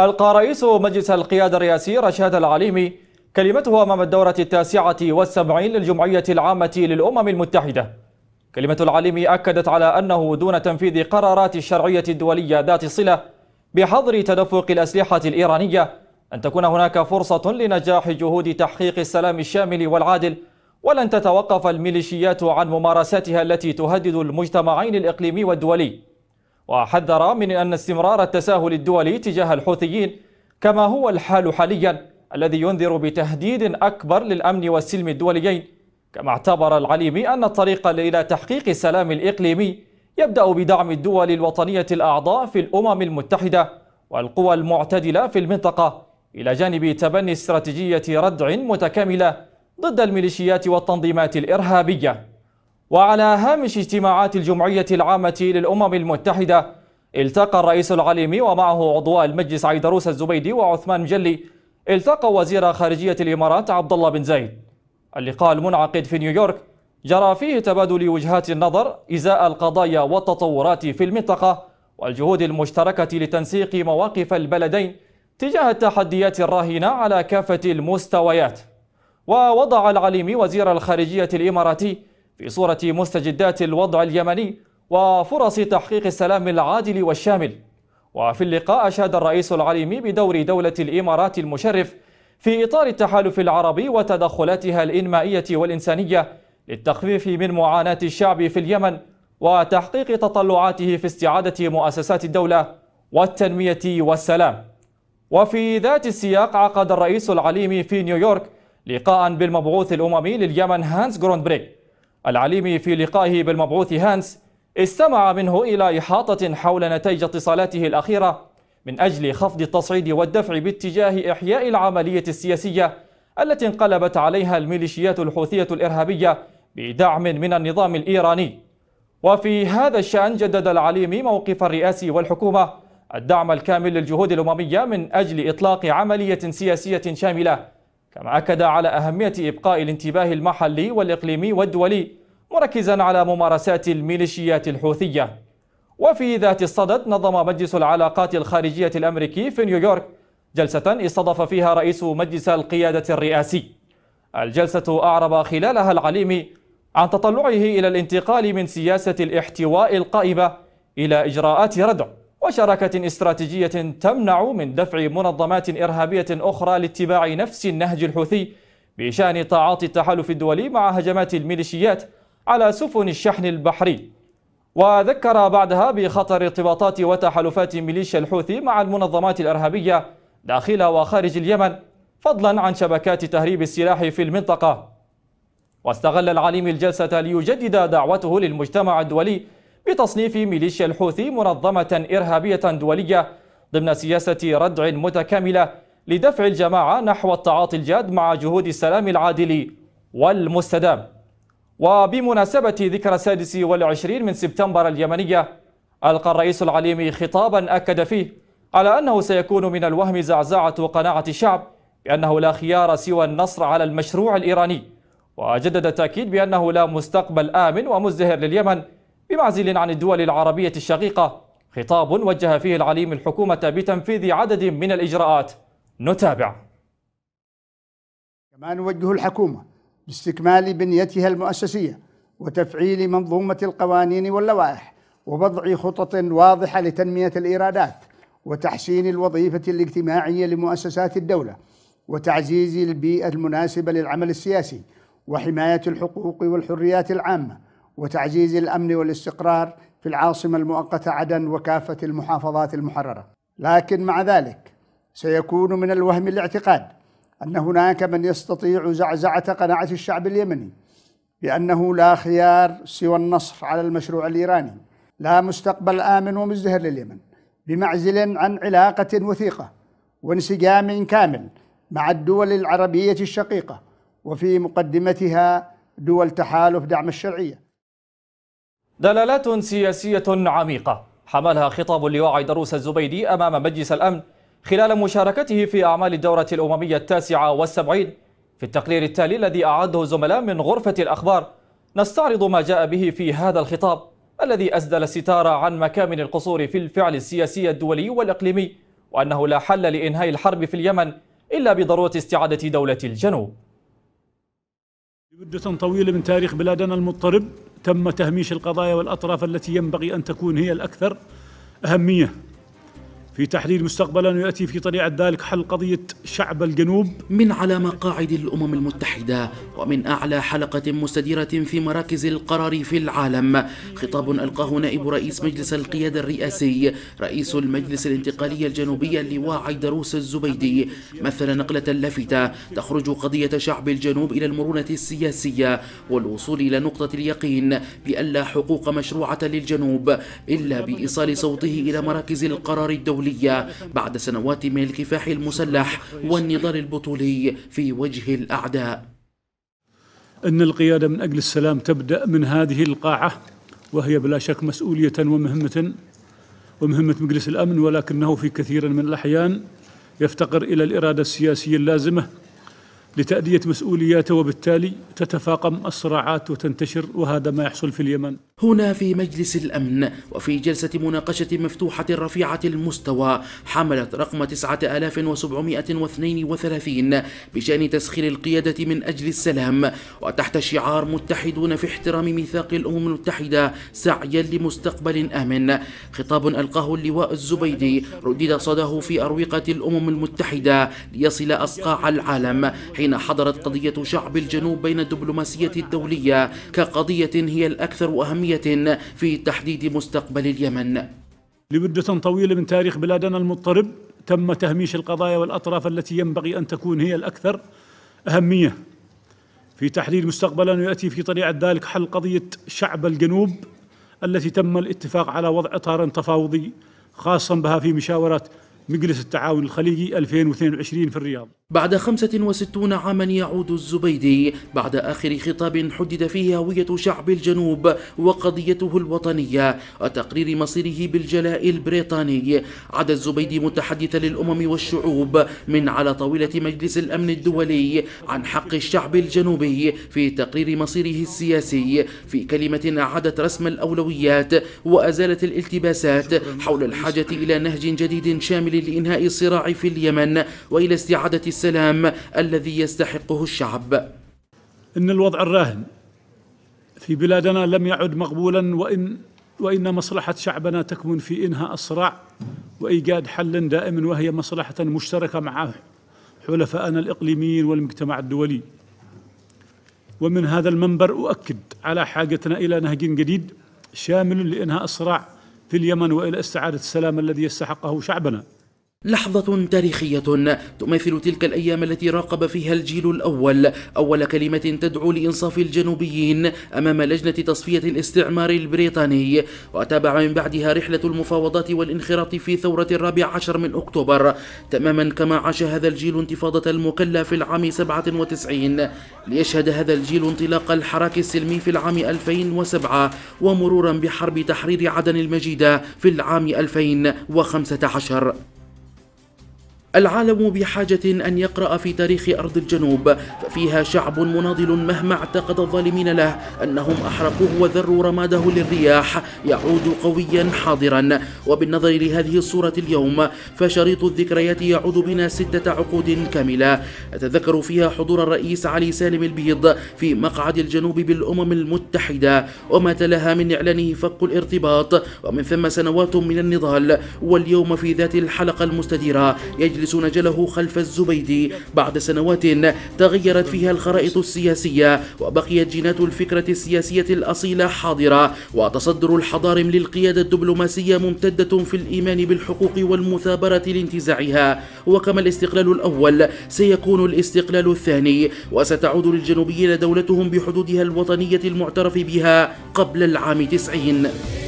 ألقى رئيس مجلس القيادة الرئاسي رشاد العليمي كلمته أمام الدورة التاسعة والسبعين للجمعية العامة للأمم المتحدة كلمة العليمي أكدت على أنه دون تنفيذ قرارات الشرعية الدولية ذات الصلة بحظر تدفق الأسلحة الإيرانية أن تكون هناك فرصة لنجاح جهود تحقيق السلام الشامل والعادل ولن تتوقف الميليشيات عن ممارساتها التي تهدد المجتمعين الإقليمي والدولي وحذر من أن استمرار التساهل الدولي تجاه الحوثيين كما هو الحال حاليا الذي ينذر بتهديد أكبر للأمن والسلم الدوليين كما اعتبر العليمي أن الطريق إلى تحقيق السلام الإقليمي يبدأ بدعم الدول الوطنية الأعضاء في الأمم المتحدة والقوى المعتدلة في المنطقة إلى جانب تبني استراتيجية ردع متكاملة ضد الميليشيات والتنظيمات الإرهابية وعلى هامش اجتماعات الجمعية العامة للأمم المتحدة التقى الرئيس العليمي ومعه عضواء المجلس عيدروس الزبيدي وعثمان مجلي التقى وزير خارجية الإمارات عبد الله بن زايد اللقاء المنعقد في نيويورك جرى فيه تبادل وجهات النظر إزاء القضايا والتطورات في المنطقة والجهود المشتركة لتنسيق مواقف البلدين تجاه التحديات الراهنة على كافة المستويات ووضع العليمي وزير الخارجية الإماراتي في صورة مستجدات الوضع اليمني وفرص تحقيق السلام العادل والشامل وفي اللقاء أشاد الرئيس العليمي بدور دولة الإمارات المشرف في إطار التحالف العربي وتدخلاتها الإنمائية والإنسانية للتخفيف من معاناة الشعب في اليمن وتحقيق تطلعاته في استعادة مؤسسات الدولة والتنمية والسلام وفي ذات السياق عقد الرئيس العليمي في نيويورك لقاء بالمبعوث الأممي لليمن هانس جروندبريك العليمي في لقائه بالمبعوث هانس استمع منه إلى إحاطة حول نتائج اتصالاته الأخيرة من أجل خفض التصعيد والدفع باتجاه إحياء العملية السياسية التي انقلبت عليها الميليشيات الحوثية الإرهابية بدعم من النظام الإيراني وفي هذا الشأن جدد العليمي موقف الرئاسي والحكومة الدعم الكامل للجهود الأممية من أجل إطلاق عملية سياسية شاملة كما أكد على أهمية إبقاء الانتباه المحلي والإقليمي والدولي مركزا على ممارسات الميليشيات الحوثية وفي ذات الصدد نظم مجلس العلاقات الخارجية الأمريكي في نيويورك جلسة استضاف فيها رئيس مجلس القيادة الرئاسي الجلسة أعرب خلالها العليمي عن تطلعه إلى الانتقال من سياسة الاحتواء القائمة إلى إجراءات ردع وشراكة استراتيجية تمنع من دفع منظمات إرهابية أخرى لاتباع نفس النهج الحوثي بشأن تعاطي التحالف الدولي مع هجمات الميليشيات على سفن الشحن البحري وذكر بعدها بخطر ارتباطات وتحالفات ميليشيا الحوثي مع المنظمات الإرهابية داخل وخارج اليمن فضلا عن شبكات تهريب السلاح في المنطقة واستغل العليم الجلسة ليجدد دعوته للمجتمع الدولي بتصنيف ميليشيا الحوثي منظمة إرهابية دولية ضمن سياسة ردع متكاملة لدفع الجماعة نحو التعاطي الجاد مع جهود السلام العادل والمستدام وبمناسبة ذكرى السادس والعشرين من سبتمبر اليمنية ألقى الرئيس العليمي خطابا أكد فيه على أنه سيكون من الوهم زعزعة قناعة الشعب بأنه لا خيار سوى النصر على المشروع الإيراني وجدد التأكيد بأنه لا مستقبل آمن ومزدهر لليمن بمعزل عن الدول العربية الشقيقة خطاب وجه فيه العليم الحكومة بتنفيذ عدد من الإجراءات نتابع كما نوجه الحكومة باستكمال بنيتها المؤسسية وتفعيل منظومة القوانين واللوائح ووضع خطط واضحة لتنمية الإيرادات وتحسين الوظيفة الاجتماعية لمؤسسات الدولة وتعزيز البيئة المناسبة للعمل السياسي وحماية الحقوق والحريات العامة وتعزيز الامن والاستقرار في العاصمه المؤقته عدن وكافه المحافظات المحرره لكن مع ذلك سيكون من الوهم الاعتقاد ان هناك من يستطيع زعزعه قناعه الشعب اليمني بانه لا خيار سوى النصر على المشروع الايراني لا مستقبل امن ومزدهر لليمن بمعزل عن علاقه وثيقه وانسجام كامل مع الدول العربيه الشقيقه وفي مقدمتها دول تحالف دعم الشرعيه دلالات سياسية عميقة حملها خطاب اللواء دروس الزبيدي أمام مجلس الأمن خلال مشاركته في أعمال الدورة الأممية التاسعة والسبعين في التقرير التالي الذي أعده الزملاء من غرفة الأخبار نستعرض ما جاء به في هذا الخطاب الذي أسدل الستار عن مكامن القصور في الفعل السياسي الدولي والإقليمي وأنه لا حل لإنهاء الحرب في اليمن إلا بضرورة استعادة دولة الجنوب لمدة طويلة من تاريخ بلادنا المضطرب تم تهميش القضايا والأطراف التي ينبغي أن تكون هي الأكثر أهمية في تحليل مستقبلا يأتي في طليعة ذلك حل قضية شعب الجنوب من على مقاعد الأمم المتحدة ومن أعلى حلقة مستديرة في مراكز القرار في العالم خطاب ألقاه نائب رئيس مجلس القيادة الرئاسي رئيس المجلس الانتقالي الجنوبي اللواء عيدروس الزبيدي مثل نقلة لافتة تخرج قضية شعب الجنوب إلى المرونة السياسية والوصول إلى نقطة اليقين بأن لا حقوق مشروعة للجنوب إلا بإيصال صوته إلى مراكز القرار الدولية بعد سنوات من الكفاح المسلح والنضال البطولي في وجه الأعداء أن القيادة من أجل السلام تبدأ من هذه القاعة وهي بلا شك مسؤولية ومهمة ومهمة مجلس الأمن ولكنه في كثير من الأحيان يفتقر إلى الإرادة السياسية اللازمة لتأدية مسؤولياته وبالتالي تتفاقم الصراعات وتنتشر وهذا ما يحصل في اليمن هنا في مجلس الأمن وفي جلسة مناقشة مفتوحة رفيعة المستوى حملت رقم 9732 بشأن تسخير القيادة من أجل السلام وتحت شعار متحدون في احترام ميثاق الأمم المتحدة سعيا لمستقبل آمن خطاب ألقاه اللواء الزبيدي ردد صداه في أروقة الأمم المتحدة ليصل أصقاع العالم حين حين حضرت قضية شعب الجنوب بين الدبلوماسية الدولية كقضية هي الأكثر أهمية في تحديد مستقبل اليمن لمدة طويلة من تاريخ بلادنا المضطرب تم تهميش القضايا والأطراف التي ينبغي أن تكون هي الأكثر أهمية في تحديد مستقبلا ويأتي في طليعة ذلك حل قضية شعب الجنوب التي تم الاتفاق على وضع إطار تفاوضي خاصا بها في مشاورات مجلس التعاون الخليجي 2022 في الرياض بعد 65 عاما يعود الزبيدي بعد آخر خطاب حدد فيه هوية شعب الجنوب وقضيته الوطنية وتقرير مصيره بالجلاء البريطاني عاد الزبيدي متحدثا للأمم والشعوب من على طاولة مجلس الأمن الدولي عن حق الشعب الجنوبي في تقرير مصيره السياسي في كلمة أعادت رسم الأولويات وأزالت الالتباسات حول الحاجة إلى نهج جديد شامل الكامل لإنهاء الصراع في اليمن وإلى استعادة السلام الذي يستحقه الشعب إن الوضع الراهن في بلادنا لم يعد مقبولا وإن وإن مصلحة شعبنا تكمن في إنهاء الصراع وإيجاد حل دائم وهي مصلحة مشتركة مع حلفائنا الإقليميين والمجتمع الدولي ومن هذا المنبر أؤكد على حاجتنا إلى نهج جديد شامل لإنهاء الصراع في اليمن وإلى استعادة السلام الذي يستحقه شعبنا لحظة تاريخية تمثل تلك الأيام التي راقب فيها الجيل الأول أول كلمة تدعو لإنصاف الجنوبيين أمام لجنة تصفية الاستعمار البريطاني وتابع من بعدها رحلة المفاوضات والانخراط في ثورة الرابع عشر من أكتوبر تماما كما عاش هذا الجيل انتفاضة المكلا في العام 97 ليشهد هذا الجيل انطلاق الحراك السلمي في العام 2007 ومرورا بحرب تحرير عدن المجيدة في العام 2015 العالم بحاجة أن يقرأ في تاريخ أرض الجنوب ففيها شعب مناضل مهما اعتقد الظالمين له أنهم أحرقوه وذروا رماده للرياح يعود قويا حاضرا وبالنظر لهذه الصورة اليوم فشريط الذكريات يعود بنا ستة عقود كاملة أتذكر فيها حضور الرئيس علي سالم البيض في مقعد الجنوب بالأمم المتحدة وما تلاها من إعلانه فك الارتباط ومن ثم سنوات من النضال واليوم في ذات الحلقة المستديرة يجلس المجلس نجله خلف الزبيدي بعد سنوات تغيرت فيها الخرائط السياسية وبقيت جينات الفكرة السياسية الأصيلة حاضرة وتصدر الحضارم للقيادة الدبلوماسية ممتدة في الإيمان بالحقوق والمثابرة لانتزاعها وكما الاستقلال الأول سيكون الاستقلال الثاني وستعود للجنوبيين دولتهم بحدودها الوطنية المعترف بها قبل العام 90